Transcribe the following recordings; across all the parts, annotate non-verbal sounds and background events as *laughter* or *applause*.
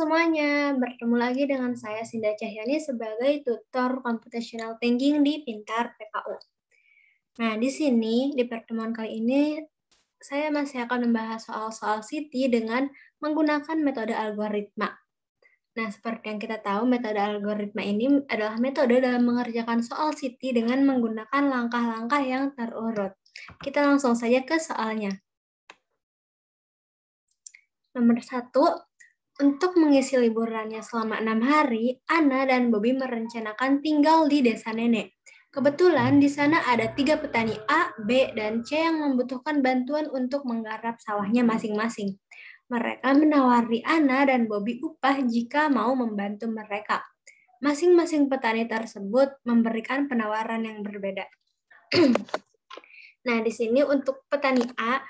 semuanya, bertemu lagi dengan saya Sinda Cahyani sebagai tutor computational thinking di Pintar PKU. Nah, di sini di pertemuan kali ini saya masih akan membahas soal-soal city dengan menggunakan metode algoritma. Nah, seperti yang kita tahu, metode algoritma ini adalah metode dalam mengerjakan soal Siti dengan menggunakan langkah-langkah yang terurut. Kita langsung saja ke soalnya. Nomor satu, untuk mengisi liburannya selama enam hari, Ana dan Bobby merencanakan tinggal di desa nenek. Kebetulan di sana ada tiga petani A, B, dan C yang membutuhkan bantuan untuk menggarap sawahnya masing-masing. Mereka menawari Ana dan Bobby upah jika mau membantu mereka. Masing-masing petani tersebut memberikan penawaran yang berbeda. *clears throat* nah, di sini untuk petani A,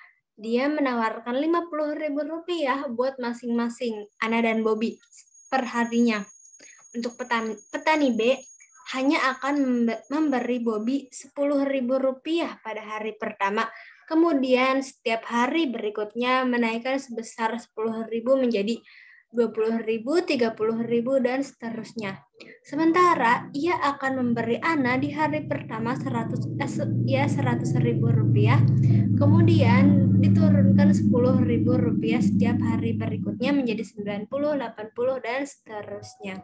dia menawarkan Rp50.000 buat masing-masing Ana dan Bobby harinya. Untuk petani, petani B hanya akan memberi Bobby Rp10.000 pada hari pertama, kemudian setiap hari berikutnya menaikkan sebesar Rp10.000 menjadi 20.000, 30.000 dan seterusnya. Sementara ia akan memberi Ana di hari pertama 100 eh, ya 100.000 rupiah. Kemudian diturunkan Rp10.000 setiap hari berikutnya menjadi 90, 80, dan seterusnya.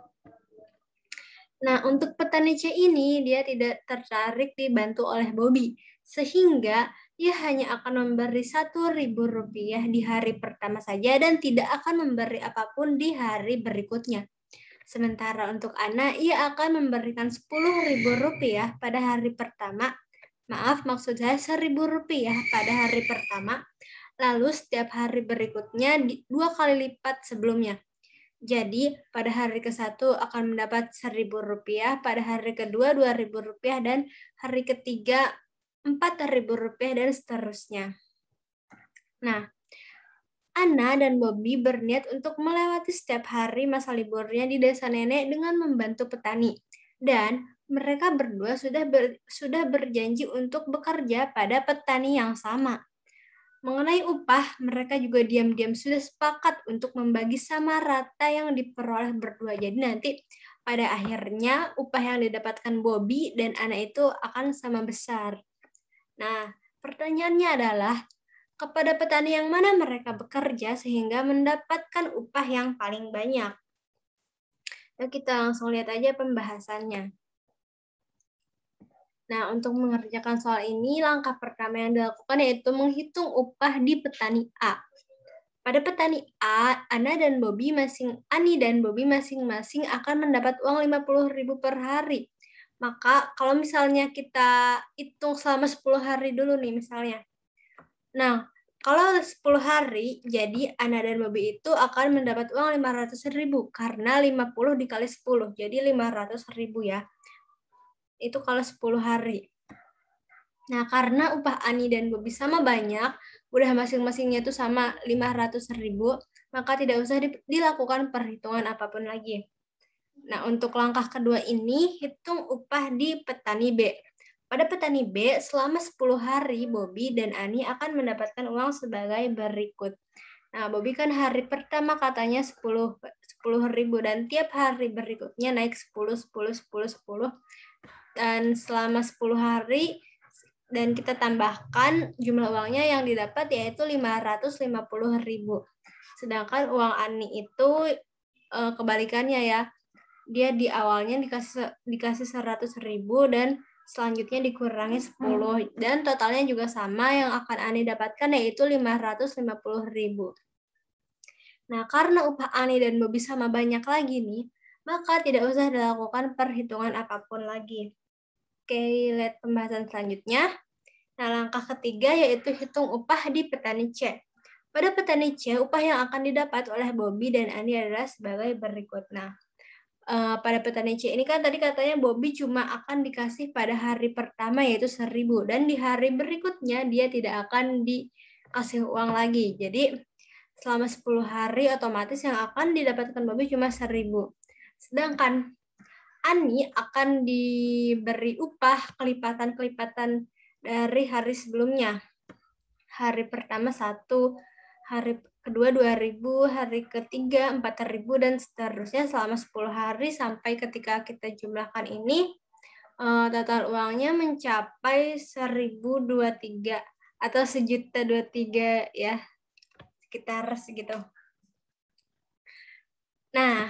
Nah, untuk petani C ini, dia tidak tertarik dibantu oleh Bobby, sehingga ia hanya akan memberi Rp1.000 di hari pertama saja dan tidak akan memberi apapun di hari berikutnya. Sementara untuk Ana, ia akan memberikan Rp10.000 pada hari pertama Maaf, maksud saya seribu rupiah pada hari pertama, lalu setiap hari berikutnya dua kali lipat sebelumnya. Jadi, pada hari ke-1 akan mendapat seribu rupiah, pada hari kedua dua ribu rupiah, dan hari ketiga empat ribu rupiah, dan seterusnya. Nah, Ana dan Bobby berniat untuk melewati setiap hari masa liburnya di desa nenek dengan membantu petani. Dan mereka berdua sudah ber, sudah berjanji untuk bekerja pada petani yang sama. Mengenai upah, mereka juga diam-diam sudah sepakat untuk membagi sama rata yang diperoleh berdua. Jadi nanti pada akhirnya upah yang didapatkan Bobby dan anak itu akan sama besar. Nah, pertanyaannya adalah kepada petani yang mana mereka bekerja sehingga mendapatkan upah yang paling banyak. Yuk kita langsung lihat aja pembahasannya. Nah, untuk mengerjakan soal ini, langkah pertama yang dilakukan yaitu menghitung upah di petani A. Pada petani A, Ana dan Bobby masing Ani dan Bobby masing-masing akan mendapat uang 50.000 per hari. Maka kalau misalnya kita hitung selama 10 hari dulu nih misalnya. Nah, kalau 10 hari, jadi Ana dan Bobby itu akan mendapat uang 500.000 karena 50 dikali 10, jadi 500.000 ya itu kalau 10 hari. Nah, karena upah Ani dan Bobi sama banyak, udah masing-masingnya itu sama 500 ribu, maka tidak usah dilakukan perhitungan apapun lagi. Nah, untuk langkah kedua ini, hitung upah di petani B. Pada petani B, selama 10 hari, Bobi dan Ani akan mendapatkan uang sebagai berikut. Nah, Bobi kan hari pertama katanya 10, 10 ribu, dan tiap hari berikutnya naik 10, 10, 10, 10, dan selama 10 hari dan kita tambahkan jumlah uangnya yang didapat yaitu ribu Sedangkan uang Ani itu eh, kebalikannya ya. Dia di awalnya dikasih dikasih 100.000 dan selanjutnya dikurangi 10 dan totalnya juga sama yang akan Ani dapatkan yaitu ribu. Nah, karena upah Ani dan Bobi sama banyak lagi nih, maka tidak usah dilakukan perhitungan apapun lagi. Oke, lihat pembahasan selanjutnya. Nah, langkah ketiga yaitu hitung upah di petani C. Pada petani C, upah yang akan didapat oleh Bobby dan Andi adalah sebagai berikut. Nah, uh, pada petani C ini kan tadi katanya Bobby cuma akan dikasih pada hari pertama yaitu seribu dan di hari berikutnya dia tidak akan dikasih uang lagi. Jadi selama 10 hari otomatis yang akan didapatkan Bobby cuma seribu. Sedangkan Ani akan diberi upah kelipatan-kelipatan dari hari sebelumnya. Hari pertama satu, hari kedua ribu hari ketiga empat ribu dan seterusnya selama 10 hari sampai ketika kita jumlahkan ini eh, total uangnya mencapai dua tiga atau sejuta dua tiga ya sekitar segitu. Nah,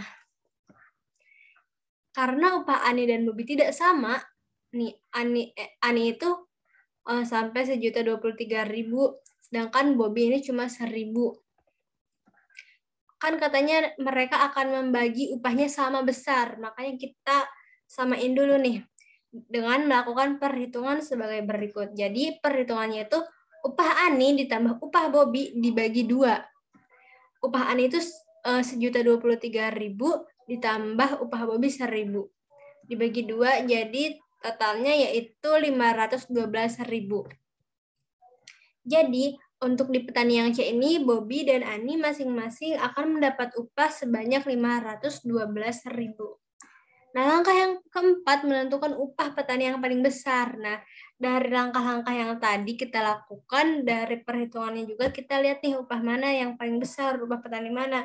karena upah Ani dan Bobi tidak sama, nih Ani eh, Ani itu uh, sampai sejuta dua puluh tiga ribu, sedangkan Bobi ini cuma seribu. Kan katanya mereka akan membagi upahnya sama besar, makanya kita samain dulu nih dengan melakukan perhitungan sebagai berikut. Jadi perhitungannya itu upah Ani ditambah upah Bobi dibagi dua. Upah Ani itu eh, sejuta dua puluh tiga ribu ditambah upah Bobby 1000 dibagi dua jadi totalnya yaitu 512.000. Jadi untuk di petani yang C ini Bobby dan Ani masing-masing akan mendapat upah sebanyak 512.000. Nah, langkah yang keempat menentukan upah petani yang paling besar. Nah, dari langkah-langkah yang tadi kita lakukan, dari perhitungannya juga kita lihat nih upah mana yang paling besar, upah petani mana.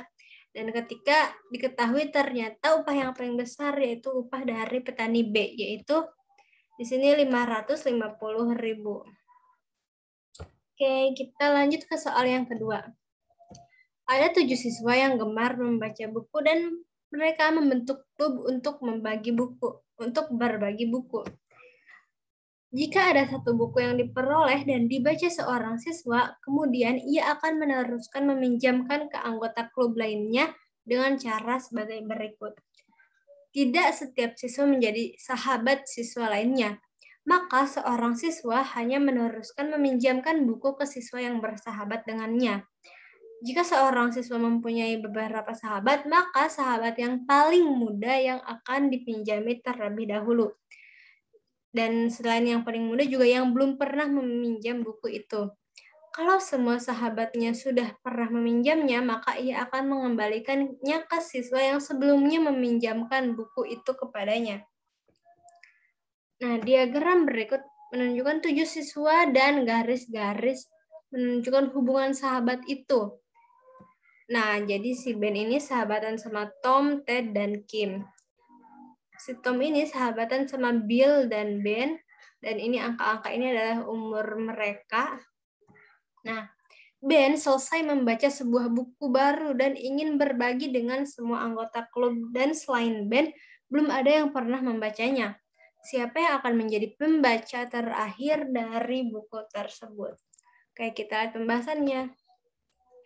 Dan ketika diketahui ternyata upah yang paling besar yaitu upah dari petani B, yaitu di sini ribu. Oke, kita lanjut ke soal yang kedua. Ada tujuh siswa yang gemar membaca buku dan mereka membentuk klub untuk membagi buku, untuk berbagi buku. Jika ada satu buku yang diperoleh dan dibaca seorang siswa, kemudian ia akan meneruskan meminjamkan ke anggota klub lainnya dengan cara sebagai berikut. Tidak setiap siswa menjadi sahabat siswa lainnya, maka seorang siswa hanya meneruskan meminjamkan buku ke siswa yang bersahabat dengannya. Jika seorang siswa mempunyai beberapa sahabat, maka sahabat yang paling muda yang akan dipinjami terlebih dahulu dan selain yang paling muda juga yang belum pernah meminjam buku itu. Kalau semua sahabatnya sudah pernah meminjamnya, maka ia akan mengembalikannya ke siswa yang sebelumnya meminjamkan buku itu kepadanya. Nah, diagram berikut menunjukkan tujuh siswa dan garis-garis menunjukkan hubungan sahabat itu. Nah, jadi si Ben ini sahabatan sama Tom, Ted, dan Kim sitkom ini sahabatan sama Bill dan Ben dan ini angka-angka ini adalah umur mereka. Nah, Ben selesai membaca sebuah buku baru dan ingin berbagi dengan semua anggota klub dan selain Ben, belum ada yang pernah membacanya. Siapa yang akan menjadi pembaca terakhir dari buku tersebut? Oke, kita lihat pembahasannya.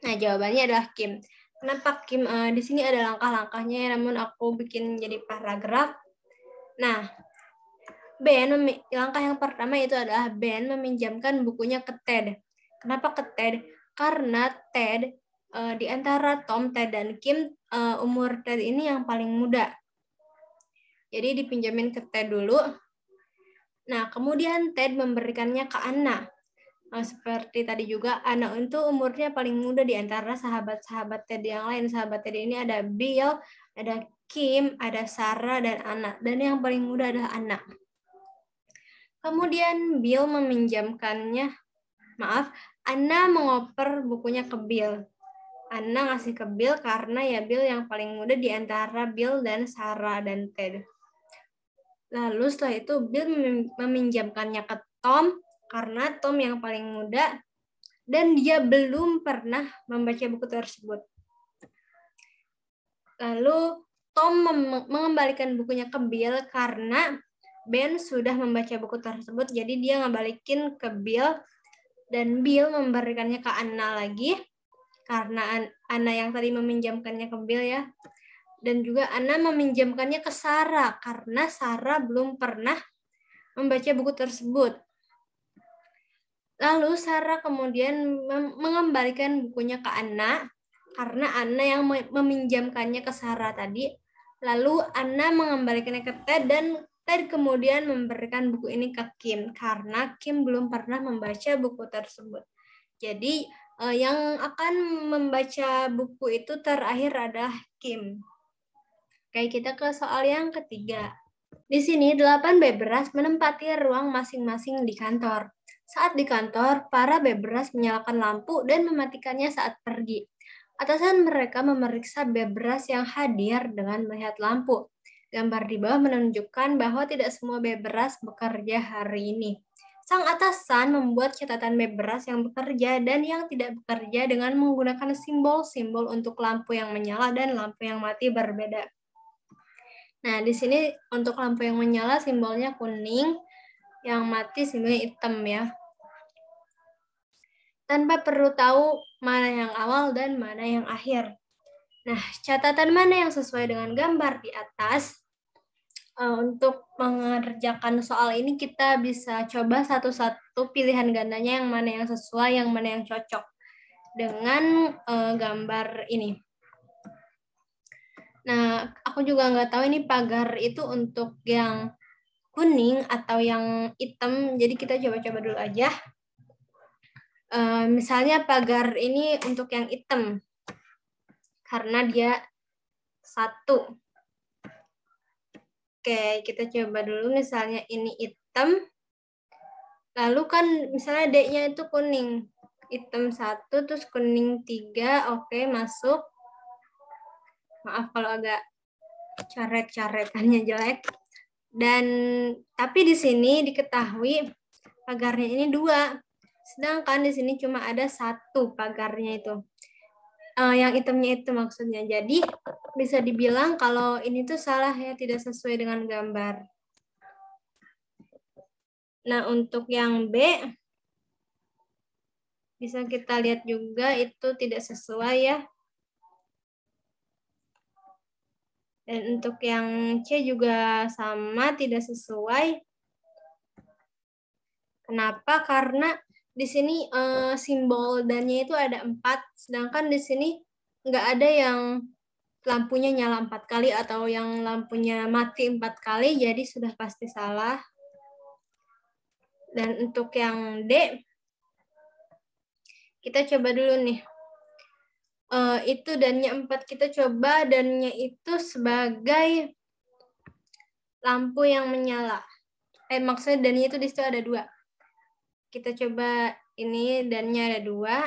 Nah, jawabannya adalah Kim. Kenapa Kim? Uh, di sini ada langkah-langkahnya, ya, namun aku bikin jadi paragraf Nah, Ben langkah yang pertama itu adalah Ben meminjamkan bukunya ke Ted. Kenapa ke Ted? Karena Ted uh, di antara Tom, Ted dan Kim eh, umur Ted ini yang paling muda. Jadi dipinjamin ke Ted dulu. Nah, kemudian Ted memberikannya ke Anna. Nah, seperti tadi juga, Anna itu umurnya paling muda di antara sahabat-sahabat Ted yang lain. Sahabat Ted ini ada Bill, ada Kim, ada Sarah dan Anna. Dan yang paling muda adalah Anna. Kemudian Bill meminjamkannya, maaf, Anna mengoper bukunya ke Bill. Anna ngasih ke Bill karena ya Bill yang paling muda di antara Bill dan Sarah dan Ted. Lalu setelah itu Bill meminjamkannya ke Tom karena Tom yang paling muda dan dia belum pernah membaca buku tersebut. Lalu Tom mengembalikan bukunya ke Bill karena Ben sudah membaca buku tersebut, jadi dia ngebalikin ke Bill dan Bill memberikannya ke Anna lagi karena Anna yang tadi meminjamkannya ke Bill ya. Dan juga Anna meminjamkannya ke Sarah karena Sarah belum pernah membaca buku tersebut. Lalu Sarah kemudian mengembalikan bukunya ke Anna karena Anna yang meminjamkannya ke Sarah tadi Lalu Anna mengembalikannya ke Ted dan Ted kemudian memberikan buku ini ke Kim karena Kim belum pernah membaca buku tersebut. Jadi eh, yang akan membaca buku itu terakhir adalah Kim. Oke, kita ke soal yang ketiga. Di sini, delapan beberas menempati ruang masing-masing di kantor. Saat di kantor, para beberas menyalakan lampu dan mematikannya saat pergi. Atasan mereka memeriksa bebras yang hadir dengan melihat lampu. Gambar di bawah menunjukkan bahwa tidak semua bebras bekerja hari ini. Sang atasan membuat catatan bebras yang bekerja dan yang tidak bekerja dengan menggunakan simbol-simbol untuk lampu yang menyala dan lampu yang mati berbeda. Nah, di sini untuk lampu yang menyala simbolnya kuning, yang mati simbolnya hitam ya tanpa perlu tahu mana yang awal dan mana yang akhir. Nah, catatan mana yang sesuai dengan gambar di atas? Eh, untuk mengerjakan soal ini kita bisa coba satu-satu pilihan gandanya yang mana yang sesuai, yang mana yang cocok dengan eh, gambar ini. Nah, aku juga nggak tahu ini pagar itu untuk yang kuning atau yang hitam. Jadi kita coba-coba dulu aja. Eh, misalnya pagar ini untuk yang hitam karena dia satu. Oke, kita coba dulu misalnya ini hitam. Lalu kan misalnya D-nya itu kuning. Hitam satu terus kuning tiga Oke, masuk. Maaf kalau agak coret-coretannya jelek. Dan tapi di sini diketahui pagarnya ini dua Sedangkan di sini cuma ada satu pagarnya itu. Uh, yang itemnya itu maksudnya. Jadi bisa dibilang kalau ini tuh salah ya, tidak sesuai dengan gambar. Nah, untuk yang B, bisa kita lihat juga itu tidak sesuai ya. Dan untuk yang C juga sama, tidak sesuai. Kenapa? Karena di sini uh, simbol dannya itu ada empat, sedangkan di sini nggak ada yang lampunya nyala empat kali atau yang lampunya mati empat kali, jadi sudah pasti salah. Dan untuk yang D, kita coba dulu nih. Uh, itu dannya empat, kita coba dannya itu sebagai lampu yang menyala. Eh, maksudnya dannya itu di situ ada dua kita coba ini dannya ada dua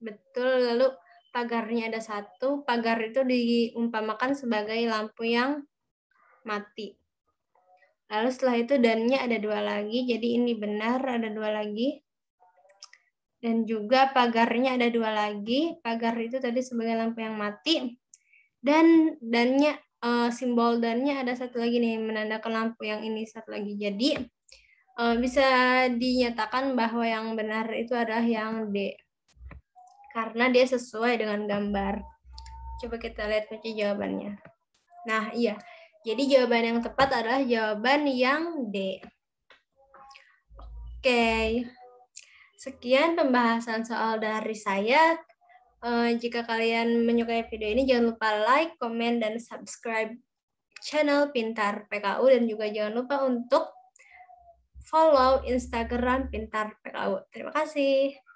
betul lalu pagarnya ada satu pagar itu diumpamakan sebagai lampu yang mati lalu setelah itu dannya ada dua lagi jadi ini benar ada dua lagi dan juga pagarnya ada dua lagi pagar itu tadi sebagai lampu yang mati dan dannya eh, simbol dannya ada satu lagi nih menandakan lampu yang ini satu lagi jadi uh, bisa dinyatakan bahwa yang benar itu adalah yang D karena dia sesuai dengan gambar. Coba kita lihat kunci jawabannya. Nah, iya. Jadi jawaban yang tepat adalah jawaban yang D. Oke. Sekian pembahasan soal dari saya. Uh, jika kalian menyukai video ini, jangan lupa like, komen, dan subscribe channel Pintar PKU. Dan juga jangan lupa untuk follow Instagram Pintar PKU. Terima kasih.